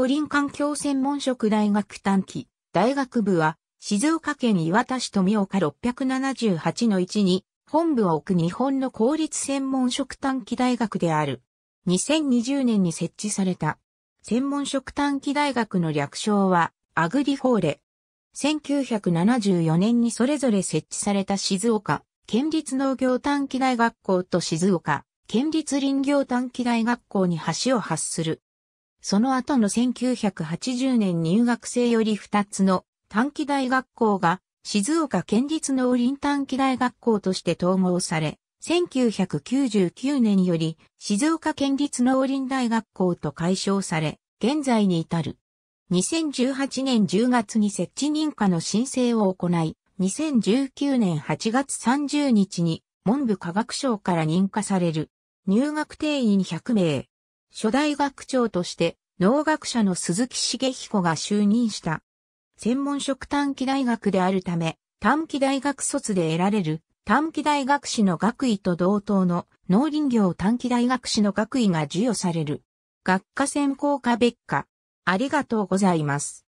五輪環境専門職大学短期大学部は静岡県磐田市富岡678の1に本部を置く日本の公立専門職短期大学である。2020年に設置された専門職短期大学の略称はアグリフォーレ。1974年にそれぞれ設置された静岡県立農業短期大学校と静岡県立林業短期大学校に橋を発するその後の1980年入学生より2つの短期大学校が静岡県立農林短期大学校として統合され、1999年より静岡県立農林大学校と解消され、現在に至る。2018年10月に設置認可の申請を行い、2019年8月30日に文部科学省から認可される。入学定員100名、初代学長として農学者の鈴木茂彦が就任した。専門職短期大学であるため、短期大学卒で得られる短期大学士の学位と同等の農林業短期大学士の学位が授与される。学科専攻科別科。ありがとうございます。